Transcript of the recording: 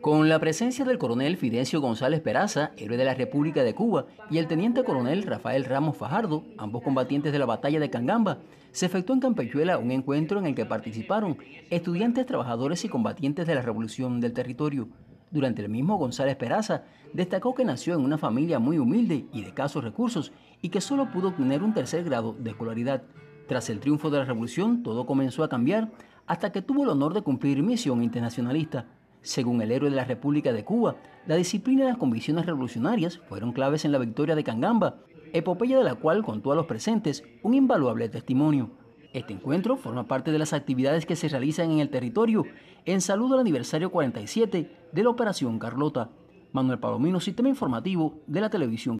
Con la presencia del coronel Fidencio González Peraza, héroe de la República de Cuba, y el teniente coronel Rafael Ramos Fajardo, ambos combatientes de la batalla de Cangamba, se efectuó en Campechuela un encuentro en el que participaron estudiantes, trabajadores y combatientes de la Revolución del Territorio. Durante el mismo, González Peraza destacó que nació en una familia muy humilde y de escasos recursos y que solo pudo obtener un tercer grado de escolaridad. Tras el triunfo de la revolución, todo comenzó a cambiar hasta que tuvo el honor de cumplir misión internacionalista. Según el héroe de la República de Cuba, la disciplina y las convicciones revolucionarias fueron claves en la victoria de Cangamba, epopeya de la cual contó a los presentes un invaluable testimonio. Este encuentro forma parte de las actividades que se realizan en el territorio en saludo al aniversario 47 de la Operación Carlota. Manuel Palomino, Sistema Informativo de la Televisión.